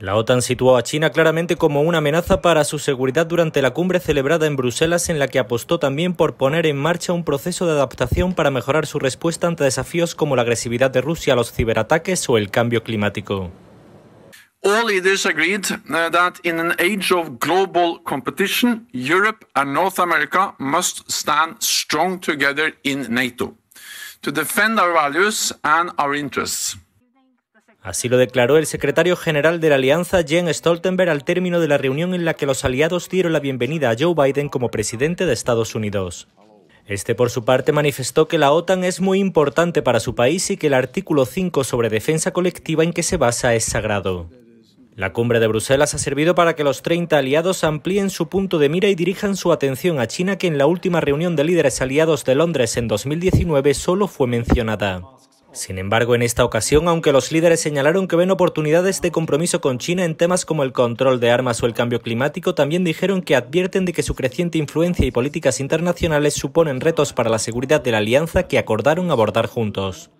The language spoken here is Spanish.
La OTAN situó a China claramente como una amenaza para su seguridad durante la cumbre celebrada en Bruselas en la que apostó también por poner en marcha un proceso de adaptación para mejorar su respuesta ante desafíos como la agresividad de Rusia los ciberataques o el cambio climático. All uh, that in an age of global competition, Europe and North America must stand strong together in NATO to defend our values and our interests. Así lo declaró el secretario general de la Alianza, Jens Stoltenberg, al término de la reunión en la que los aliados dieron la bienvenida a Joe Biden como presidente de Estados Unidos. Este, por su parte, manifestó que la OTAN es muy importante para su país y que el artículo 5 sobre defensa colectiva en que se basa es sagrado. La cumbre de Bruselas ha servido para que los 30 aliados amplíen su punto de mira y dirijan su atención a China, que en la última reunión de líderes aliados de Londres en 2019 solo fue mencionada. Sin embargo, en esta ocasión, aunque los líderes señalaron que ven oportunidades de compromiso con China en temas como el control de armas o el cambio climático, también dijeron que advierten de que su creciente influencia y políticas internacionales suponen retos para la seguridad de la alianza que acordaron abordar juntos.